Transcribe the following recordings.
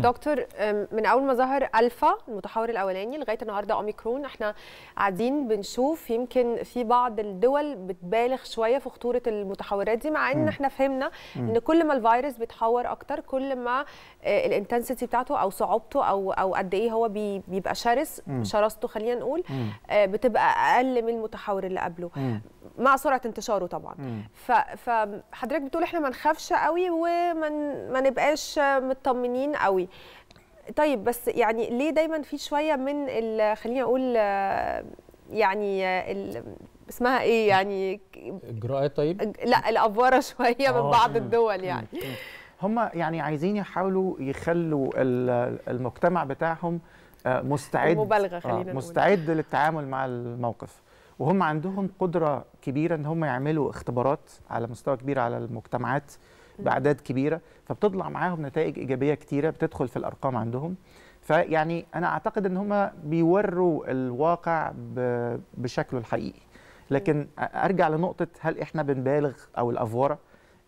دكتور من اول ما ظهر الفا المتحور الاولاني لغايه النهارده اوميكرون احنا قاعدين بنشوف يمكن في بعض الدول بتبالغ شويه في خطوره المتحورات دي مع ان احنا فهمنا ان كل ما الفيروس بيتحور اكتر كل ما آه، الانتنسيتي بتاعته او صعوبته او او قد ايه هو بيبقى شرس شرسته شراسته خلينا نقول آه، بتبقى اقل من المتحور اللي قبله مع سرعه انتشاره طبعا فحضرتك بتقول احنا ما نخافش قوي وما نبقاش مطمنين قوي طيب بس يعني ليه دايما في شويه من خلينا اقول يعني اسمها ايه يعني اجراءات طيب لا الافوره شويه من آه، بعض الدول يعني هم يعني عايزين يحاولوا يخلوا المجتمع بتاعهم آه، مستعد مبالغه آه، خلينا نقول مستعد للتعامل مع الموقف وهم عندهم قدره كبيره ان هم يعملوا اختبارات على مستوى كبير على المجتمعات باعداد كبيره فبتطلع معاهم نتائج ايجابيه كتيره بتدخل في الارقام عندهم فيعني انا اعتقد ان هم بيوروا الواقع بشكله الحقيقي لكن ارجع لنقطه هل احنا بنبالغ او الافوره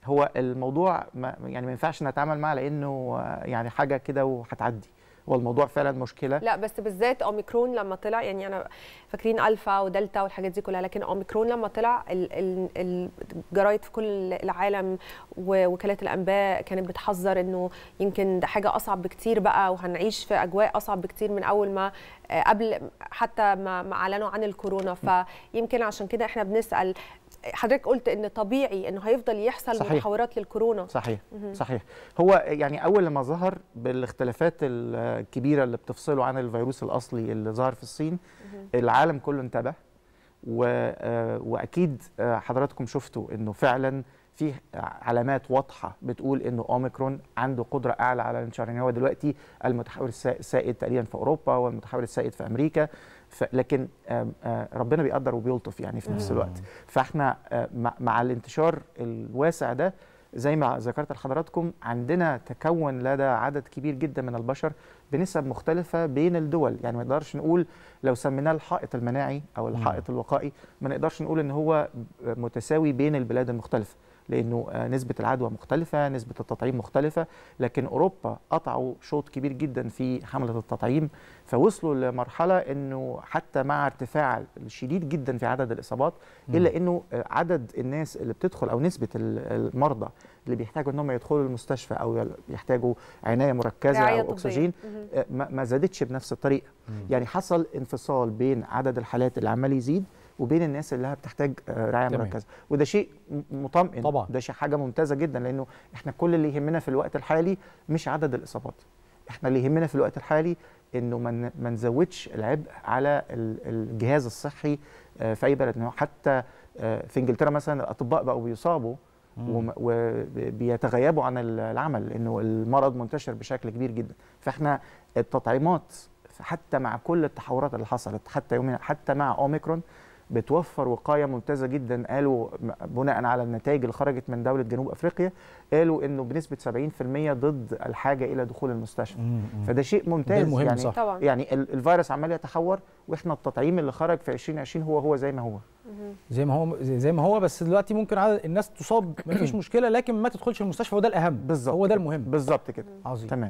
هو الموضوع ما يعني ما ينفعش نتعامل معاه لانه يعني حاجه كده وهتعدي والموضوع فعلا مشكله لا بس بالذات اوميكرون لما طلع يعني انا فاكرين الفا ودلتا والحاجات دي كلها لكن اوميكرون لما طلع الجرايد في كل العالم ووكالات الانباء كانت بتحذر انه يمكن ده حاجه اصعب بكتير بقى وهنعيش في اجواء اصعب بكتير من اول ما آه، قبل حتى ما اعلنوا عن الكورونا فيمكن عشان كده احنا بنسال حضرتك قلت ان طبيعي انه هيفضل يحصل صحيح. محاورات للكورونا صحيح مم. صحيح هو يعني اول لما ظهر بالاختلافات الكبيره اللي بتفصله عن الفيروس الاصلي اللي ظهر في الصين مم. العالم كله انتبه و... آه، واكيد آه، حضراتكم شفتوا انه فعلا في علامات واضحه بتقول انه اوميكرون عنده قدره اعلى على الانتشار يعني هو دلوقتي المتحور السائد تقريبا في اوروبا والمتحور السائد في امريكا لكن ربنا بيقدر وبيلطف يعني في نفس الوقت فاحنا مع الانتشار الواسع ده زي ما ذكرت لحضراتكم عندنا تكون لدى عدد كبير جدا من البشر بنسب مختلفه بين الدول يعني ما نقدرش نقول لو سميناه الحائط المناعي او الحائط الوقائي ما نقدرش نقول ان هو متساوي بين البلاد المختلفه لانه آه، نسبه العدوى مختلفه نسبه التطعيم مختلفه لكن اوروبا قطعوا شوط كبير جدا في حمله التطعيم فوصلوا لمرحله انه حتى مع ارتفاع شديد جدا في عدد الاصابات الا انه عدد الناس اللي بتدخل او نسبه المرضى اللي بيحتاجوا انهم يدخلوا المستشفى او يحتاجوا عنايه مركزه او اكسجين آه، ما زادتش بنفس الطريقه يعني حصل انفصال بين عدد الحالات اللي عمال يزيد وبين الناس اللي بتحتاج آه، رعايه مركزه وده شيء مطمئن طبعا ده شيء حاجه ممتازه جدا لانه احنا كل اللي يهمنا في الوقت الحالي مش عدد الاصابات احنا اللي يهمنا في الوقت الحالي انه ما نزودش العبء على الجهاز الصحي آه، في اي بلد حتى آه، في انجلترا مثلا الاطباء بقوا بيصابوا وبيتغيبوا عن العمل لانه المرض منتشر بشكل كبير جدا فاحنا التطعيمات حتى مع كل التحورات اللي حصلت حتى يومنا حتى مع اوميكرون بتوفر وقايه ممتازه جدا قالوا بناء على النتائج اللي خرجت من دوله جنوب افريقيا قالوا انه بنسبه 70% ضد الحاجه الى دخول المستشفى فده شيء ممتاز مهم يعني صح. طبعا. يعني الفيروس عمال يتحور واحنا التطعيم اللي خرج في 2020 هو هو زي ما هو زي ما هو زي ما هو بس دلوقتي ممكن عدد الناس تصاب مفيش مشكله لكن ما تدخلش المستشفى وده الاهم بالزبط. هو ده المهم بالظبط كده عظيم تمام